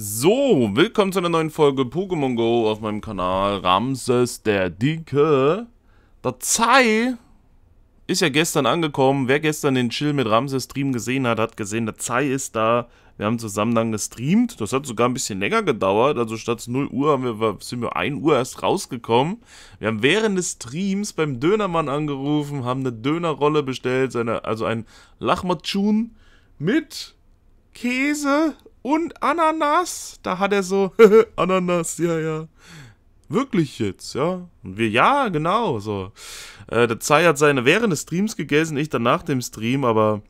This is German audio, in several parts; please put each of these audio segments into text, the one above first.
So, willkommen zu einer neuen Folge Pokémon Go auf meinem Kanal. Ramses der Dicke. Der Zai ist ja gestern angekommen. Wer gestern den Chill mit Ramses Stream gesehen hat, hat gesehen, der Zai ist da. Wir haben zusammen dann gestreamt. Das hat sogar ein bisschen länger gedauert. Also statt 0 Uhr wir, sind wir 1 Uhr erst rausgekommen. Wir haben während des Streams beim Dönermann angerufen, haben eine Dönerrolle bestellt, also ein Lachmatschun mit Käse und Ananas. Da hat er so, Ananas, ja, ja. Wirklich jetzt, ja? Und wir, ja, genau, so. Äh, der Zai hat seine während des Streams gegessen, ich dann nach dem Stream, aber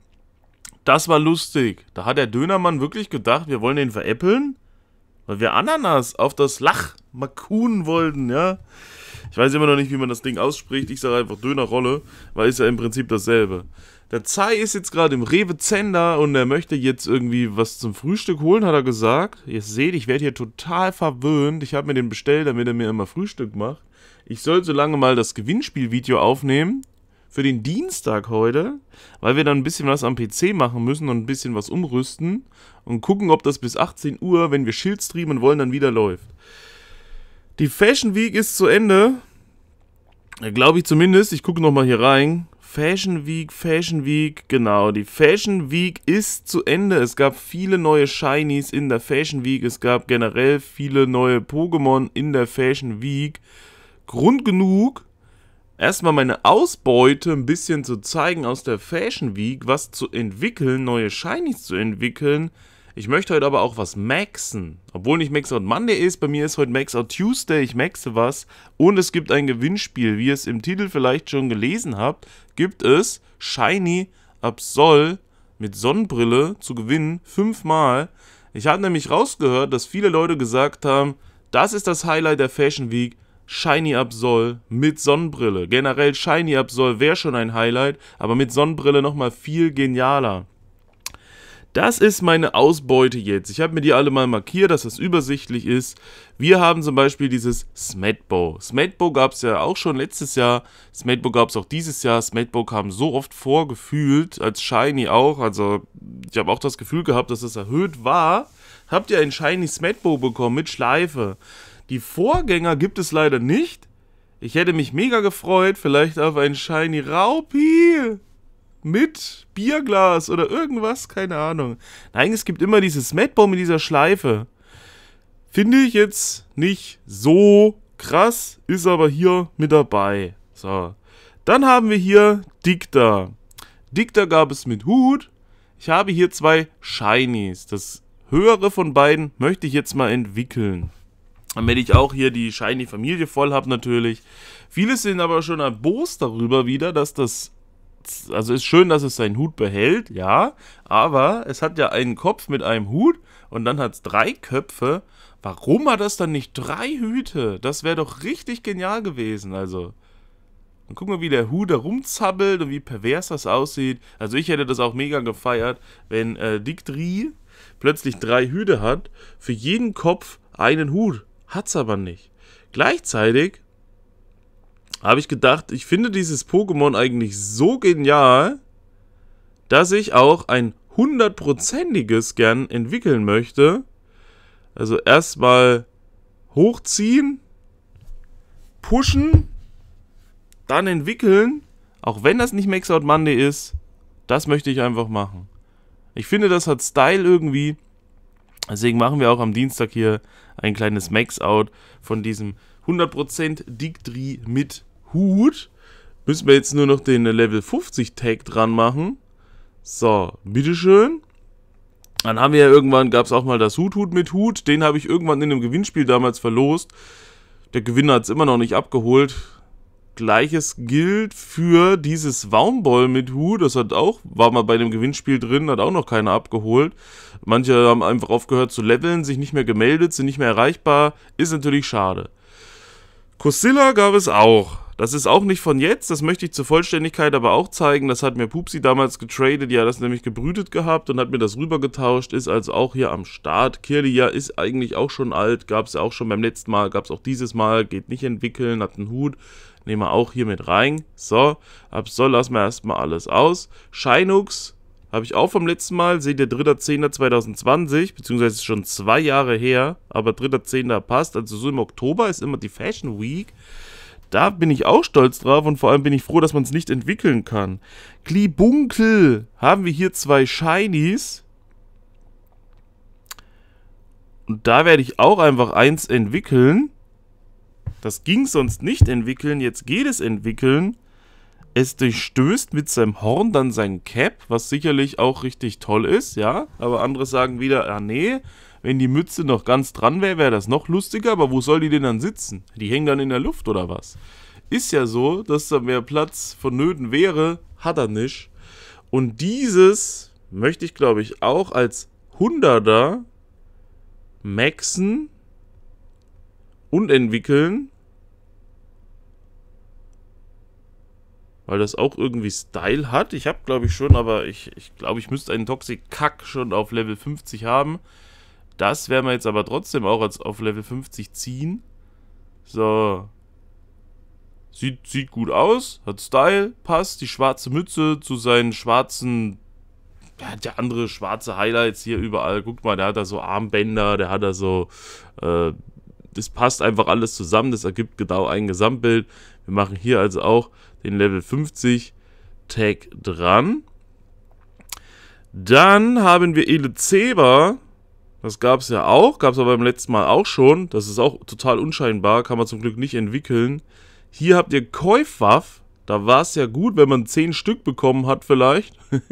das war lustig. Da hat der Dönermann wirklich gedacht, wir wollen den veräppeln, weil wir Ananas auf das Lach makunen wollten, ja? Ich weiß immer noch nicht, wie man das Ding ausspricht. Ich sage einfach Dönerrolle, weil ist ja im Prinzip dasselbe der Zai ist jetzt gerade im Rewe Zender und er möchte jetzt irgendwie was zum Frühstück holen, hat er gesagt. Ihr seht, ich werde hier total verwöhnt. Ich habe mir den bestellt, damit er mir immer Frühstück macht. Ich soll so lange mal das Gewinnspielvideo aufnehmen für den Dienstag heute, weil wir dann ein bisschen was am PC machen müssen und ein bisschen was umrüsten und gucken, ob das bis 18 Uhr, wenn wir Schild streamen wollen, dann wieder läuft. Die Fashion Week ist zu Ende. Äh, Glaube ich zumindest. Ich gucke nochmal hier rein. Fashion Week, Fashion Week, genau. Die Fashion Week ist zu Ende. Es gab viele neue Shinies in der Fashion Week. Es gab generell viele neue Pokémon in der Fashion Week. Grund genug, erstmal meine Ausbeute ein bisschen zu zeigen aus der Fashion Week, was zu entwickeln, neue Shinies zu entwickeln. Ich möchte heute aber auch was maxen. Obwohl nicht Max Out Monday ist, bei mir ist heute Max Out Tuesday. Ich maxe was. Und es gibt ein Gewinnspiel. Wie ihr es im Titel vielleicht schon gelesen habt, gibt es Shiny Absol mit Sonnenbrille zu gewinnen. Fünfmal. Ich habe nämlich rausgehört, dass viele Leute gesagt haben, das ist das Highlight der Fashion Week. Shiny Absol mit Sonnenbrille. Generell Shiny Absol wäre schon ein Highlight, aber mit Sonnenbrille nochmal viel genialer. Das ist meine Ausbeute jetzt. Ich habe mir die alle mal markiert, dass das übersichtlich ist. Wir haben zum Beispiel dieses Smetbo. Smetbo gab es ja auch schon letztes Jahr. Smetbo gab es auch dieses Jahr. Smetbo kam so oft vorgefühlt, als Shiny auch. Also ich habe auch das Gefühl gehabt, dass es das erhöht war. Habt ihr ein Shiny Smetbo bekommen mit Schleife? Die Vorgänger gibt es leider nicht. Ich hätte mich mega gefreut, vielleicht auf ein Shiny Raupi mit Bierglas oder irgendwas, keine Ahnung. Nein, es gibt immer dieses Madbomb in dieser Schleife. Finde ich jetzt nicht so krass, ist aber hier mit dabei. So. Dann haben wir hier Dicta. Dicta gab es mit Hut. Ich habe hier zwei Shinies. Das höhere von beiden möchte ich jetzt mal entwickeln. Damit ich auch hier die Shiny-Familie voll habe natürlich. Viele sind aber schon erbost darüber wieder, dass das also ist schön, dass es seinen Hut behält, ja, aber es hat ja einen Kopf mit einem Hut und dann hat es drei Köpfe. Warum hat das dann nicht drei Hüte? Das wäre doch richtig genial gewesen, also. Und guck mal, wie der Hut da rumzappelt und wie pervers das aussieht. Also ich hätte das auch mega gefeiert, wenn äh, Dick Drie plötzlich drei Hüte hat, für jeden Kopf einen Hut. Hat's aber nicht. Gleichzeitig habe ich gedacht, ich finde dieses Pokémon eigentlich so genial, dass ich auch ein hundertprozentiges gern entwickeln möchte. Also erstmal hochziehen, pushen, dann entwickeln. Auch wenn das nicht Max Out Monday ist, das möchte ich einfach machen. Ich finde, das hat Style irgendwie. Deswegen machen wir auch am Dienstag hier ein kleines Max Out von diesem 100% Digtri mit Hut. Müssen wir jetzt nur noch den Level 50 Tag dran machen. So, bitteschön. Dann haben wir ja irgendwann, gab es auch mal das Hut-Hut mit Hut. Den habe ich irgendwann in einem Gewinnspiel damals verlost. Der Gewinner hat es immer noch nicht abgeholt. Gleiches gilt für dieses Waumboll mit Hut. Das hat auch, war mal bei dem Gewinnspiel drin, hat auch noch keiner abgeholt. Manche haben einfach aufgehört zu leveln, sich nicht mehr gemeldet, sind nicht mehr erreichbar. Ist natürlich schade. Cosilla gab es auch. Das ist auch nicht von jetzt, das möchte ich zur Vollständigkeit aber auch zeigen. Das hat mir Pupsi damals getradet, ja, das nämlich gebrütet gehabt und hat mir das rübergetauscht, ist also auch hier am Start. Kirli, ja, ist eigentlich auch schon alt, gab es auch schon beim letzten Mal, gab es auch dieses Mal, geht nicht entwickeln, hat einen Hut. Nehmen wir auch hier mit rein. So, ab so lassen wir erstmal alles aus. Shinux habe ich auch vom letzten Mal, seht ihr 3.10.2020, beziehungsweise schon zwei Jahre her, aber 3.10. passt, also so im Oktober ist immer die Fashion Week. Da bin ich auch stolz drauf und vor allem bin ich froh, dass man es nicht entwickeln kann. Klibunkel haben wir hier zwei Shinies. Und da werde ich auch einfach eins entwickeln. Das ging sonst nicht entwickeln, jetzt geht es entwickeln. Es durchstößt mit seinem Horn dann seinen Cap, was sicherlich auch richtig toll ist, ja. Aber andere sagen wieder, ah nee, wenn die Mütze noch ganz dran wäre, wäre das noch lustiger, aber wo soll die denn dann sitzen? Die hängen dann in der Luft oder was? Ist ja so, dass da mehr Platz vonnöten wäre, hat er nicht. Und dieses möchte ich, glaube ich, auch als Hunderter maxen und entwickeln. Weil das auch irgendwie Style hat. Ich habe, glaube ich, schon, aber ich, ich glaube, ich müsste einen Toxic Kack schon auf Level 50 haben. Das werden wir jetzt aber trotzdem auch als, auf Level 50 ziehen. So. Sieht, sieht gut aus, hat Style, passt die schwarze Mütze zu seinen schwarzen... Er hat ja andere schwarze Highlights hier überall. Guckt mal, der hat da so Armbänder, der hat da so... Äh, das passt einfach alles zusammen, das ergibt genau ein Gesamtbild. Wir machen hier also auch den Level 50 Tag dran. Dann haben wir Elezeba, das gab es ja auch, gab es aber beim letzten Mal auch schon. Das ist auch total unscheinbar, kann man zum Glück nicht entwickeln. Hier habt ihr Käufwaff. Da war es ja gut, wenn man 10 Stück bekommen hat vielleicht.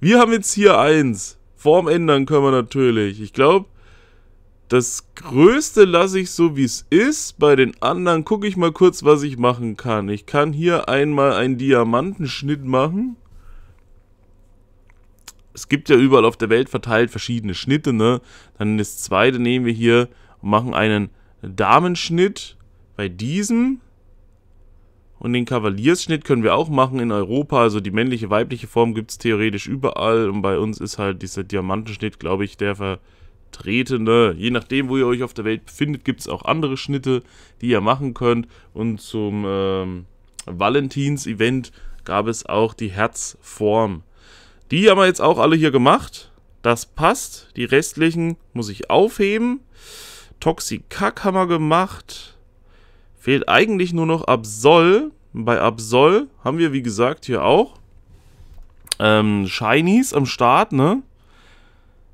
wir haben jetzt hier eins. Form ändern können wir natürlich. Ich glaube, das Größte lasse ich so, wie es ist. Bei den anderen gucke ich mal kurz, was ich machen kann. Ich kann hier einmal einen Diamantenschnitt machen es gibt ja überall auf der Welt verteilt verschiedene Schnitte, ne? Dann das zweite nehmen wir hier und machen einen Damenschnitt bei diesem. Und den Kavaliersschnitt können wir auch machen in Europa. Also die männliche, weibliche Form gibt es theoretisch überall. Und bei uns ist halt dieser Diamantenschnitt, glaube ich, der vertretene. Je nachdem, wo ihr euch auf der Welt befindet, gibt es auch andere Schnitte, die ihr machen könnt. Und zum ähm, Valentins-Event gab es auch die Herzform. Die haben wir jetzt auch alle hier gemacht. Das passt. Die restlichen muss ich aufheben. Toxikak haben wir gemacht. Fehlt eigentlich nur noch Absol. Bei Absol haben wir, wie gesagt, hier auch ähm, Shinies am Start, ne?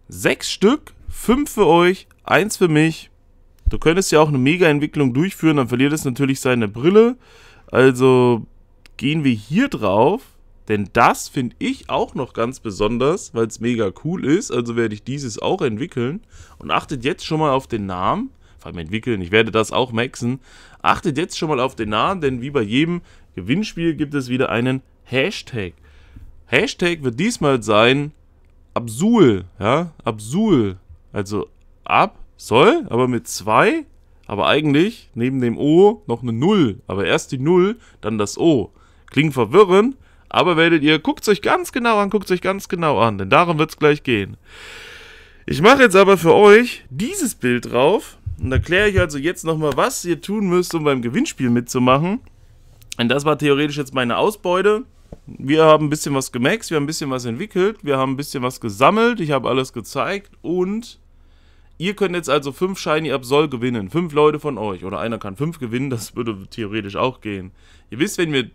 Sechs Stück, fünf für euch, eins für mich. Du könntest ja auch eine Mega-Entwicklung durchführen, dann verliert es natürlich seine Brille. Also gehen wir hier drauf denn das finde ich auch noch ganz besonders, weil es mega cool ist. Also werde ich dieses auch entwickeln. Und achtet jetzt schon mal auf den Namen. Vor allem entwickeln, ich werde das auch maxen. Achtet jetzt schon mal auf den Namen, denn wie bei jedem Gewinnspiel gibt es wieder einen Hashtag. Hashtag wird diesmal sein Absul. Ja, Absul. Also ab soll, aber mit zwei. Aber eigentlich neben dem O noch eine Null. Aber erst die Null, dann das O. Klingt verwirrend, aber werdet ihr, guckt euch ganz genau an, guckt euch ganz genau an, denn darum wird es gleich gehen. Ich mache jetzt aber für euch dieses Bild drauf und erkläre ich also jetzt nochmal, was ihr tun müsst, um beim Gewinnspiel mitzumachen. Denn das war theoretisch jetzt meine Ausbeute. Wir haben ein bisschen was gemaxt, wir haben ein bisschen was entwickelt, wir haben ein bisschen was gesammelt, ich habe alles gezeigt und Ihr könnt jetzt also fünf Shiny Absol gewinnen. Fünf Leute von euch. Oder einer kann fünf gewinnen, das würde theoretisch auch gehen. Ihr wisst, wenn wir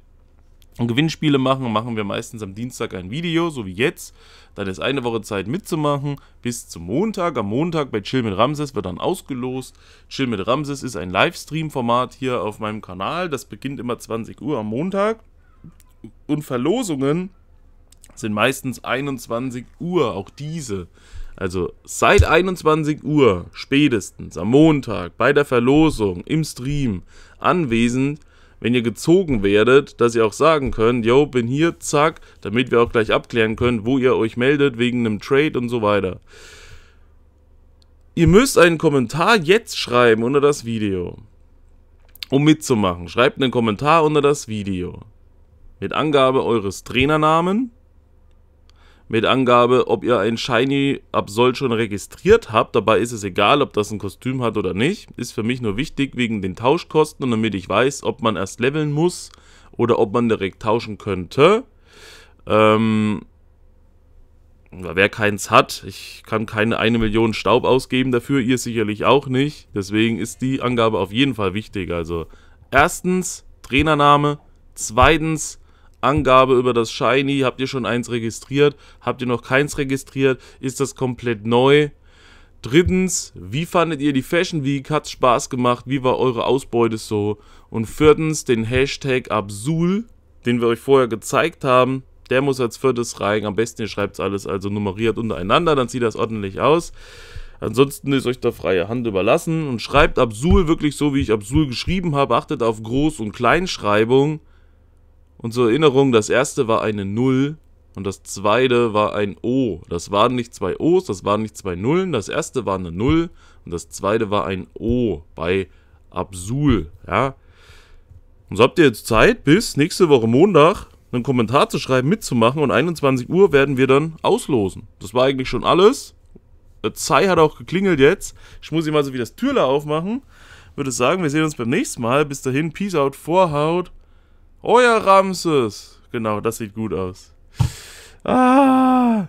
Gewinnspiele machen, machen wir meistens am Dienstag ein Video, so wie jetzt. Dann ist eine Woche Zeit mitzumachen bis zum Montag. Am Montag bei Chill mit Ramses wird dann ausgelost. Chill mit Ramses ist ein Livestream-Format hier auf meinem Kanal. Das beginnt immer 20 Uhr am Montag. Und Verlosungen sind meistens 21 Uhr, auch diese. Also seit 21 Uhr spätestens am Montag bei der Verlosung im Stream anwesend wenn ihr gezogen werdet, dass ihr auch sagen könnt, yo, bin hier, zack, damit wir auch gleich abklären können, wo ihr euch meldet wegen einem Trade und so weiter. Ihr müsst einen Kommentar jetzt schreiben unter das Video, um mitzumachen. Schreibt einen Kommentar unter das Video mit Angabe eures Trainernamen mit Angabe, ob ihr ein Shiny Absol schon registriert habt. Dabei ist es egal, ob das ein Kostüm hat oder nicht. Ist für mich nur wichtig wegen den Tauschkosten und damit ich weiß, ob man erst leveln muss oder ob man direkt tauschen könnte. Ähm, wer keins hat, ich kann keine 1 Million Staub ausgeben dafür, ihr sicherlich auch nicht. Deswegen ist die Angabe auf jeden Fall wichtig. Also erstens Trainername, zweitens Angabe über das Shiny, habt ihr schon eins registriert, habt ihr noch keins registriert, ist das komplett neu. Drittens, wie fandet ihr die Fashion Week? Hat's Spaß gemacht? Wie war eure Ausbeute so? Und viertens, den Hashtag Absul, den wir euch vorher gezeigt haben, der muss als viertes rein. Am besten ihr schreibt es alles also nummeriert untereinander, dann sieht das ordentlich aus. Ansonsten ist euch da freie Hand überlassen und schreibt Absul wirklich so, wie ich Absul geschrieben habe. Achtet auf Groß- und Kleinschreibung. Und zur Erinnerung, das erste war eine 0 und das zweite war ein O. Das waren nicht zwei O's, das waren nicht zwei Nullen. Das erste war eine 0 und das zweite war ein O bei Absul. Ja? Und so habt ihr jetzt Zeit, bis nächste Woche Montag einen Kommentar zu schreiben, mitzumachen. Und 21 Uhr werden wir dann auslosen. Das war eigentlich schon alles. Der Zei hat auch geklingelt jetzt. Ich muss ihm also wieder das Türle aufmachen. Würde sagen, wir sehen uns beim nächsten Mal. Bis dahin, Peace out, Vorhaut. Euer Ramses. Genau, das sieht gut aus. Ah.